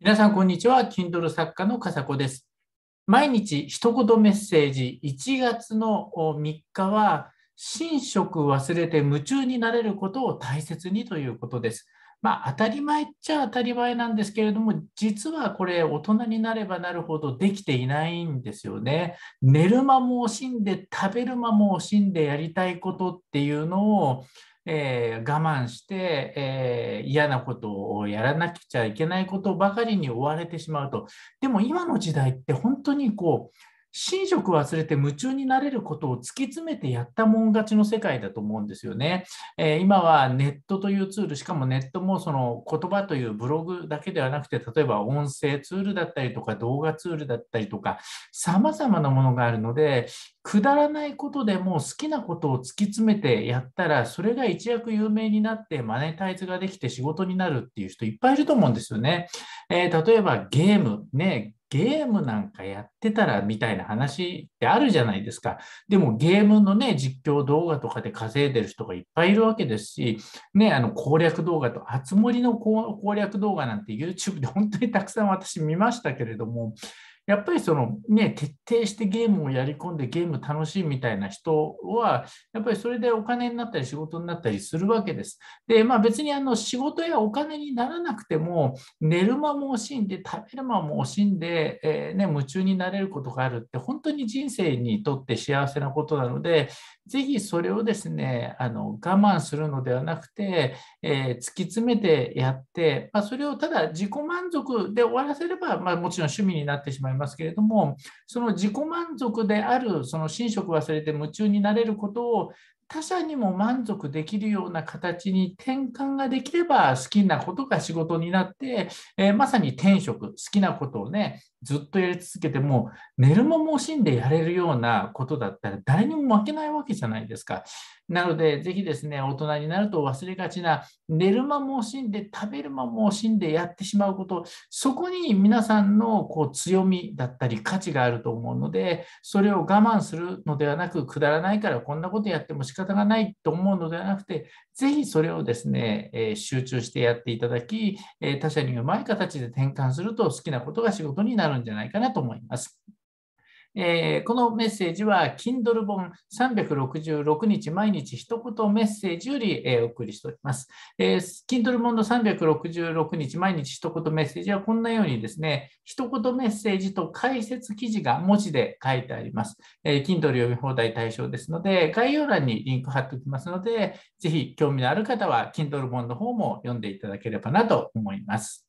皆さん、こんにちは。Kindle 作家の笠子です。毎日一言メッセージ、1月の3日は、寝食忘れて夢中になれることを大切にということです。まあ、当たり前っちゃ当たり前なんですけれども、実はこれ、大人になればなるほどできていないんですよね。寝る間も惜しんで、食べる間も惜しんでやりたいことっていうのを、えー、我慢して、えー、嫌なことをやらなくちゃいけないことばかりに追われてしまうとでも今の時代って本当にこう神職忘れて夢中になれることを突き詰めてやったもん勝ちの世界だと思うんですよね。えー、今はネットというツール、しかもネットもその言葉というブログだけではなくて、例えば音声ツールだったりとか動画ツールだったりとか、様々なものがあるので、くだらないことでも好きなことを突き詰めてやったら、それが一躍有名になってマネタイズができて仕事になるっていう人いっぱいいると思うんですよね。えー、例えばゲーム、ね、ゲームなんかやってたらみたいな話ってあるじゃないですか。でもゲームのね、実況動画とかで稼いでる人がいっぱいいるわけですし、ね、あの攻略動画と、熱盛の攻略動画なんて YouTube で本当にたくさん私見ましたけれども、やっぱりそのね、徹底してゲームをやり込んでゲーム楽しいみたいな人は、やっぱりそれでお金になったり仕事になったりするわけです。で、まあ別にあの仕事やお金にならなくても、寝る間も惜しんで、食べる間も惜しんで、えー、ね、夢中になれることがあるって、本当に人生にとって幸せなことなので、ぜひそれをですね、あの我慢するのではなくて、えー、突き詰めてやって、まあ、それをただ自己満足で終わらせれば、まあ、もちろん趣味になってしまいます。ますけれどもその自己満足であるその寝食忘れて夢中になれることを他者にも満足できるような形に転換ができれば好きなことが仕事になって、えー、まさに転職好きなことをねずっとやり続けても寝る間も惜しんでやれるようなことだったら誰にも負けないわけじゃないですか。なのでぜひですね大人になると忘れがちな寝る間も惜しんで食べる間も惜しんでやってしまうことそこに皆さんのこう強みだったり価値があると思うのでそれを我慢するのではなくくだらないからこんなことやっても仕方がないと思うのではなくて、ぜひそれをですね、え集中してやっていただき、え他者にうまい形で転換すると好きなことが仕事になるんじゃないかなと思います。えー、このメッセージは Kindle 本366日毎日一言メッセージより、えー、お送りしております、えー。Kindle 本の366日毎日一言メッセージはこんなようにですね、一言メッセージと解説記事が文字で書いてあります。えー、Kindle 読み放題対象ですので、概要欄にリンク貼っておきますので、ぜひ興味のある方は Kindle 本の方も読んでいただければなと思います。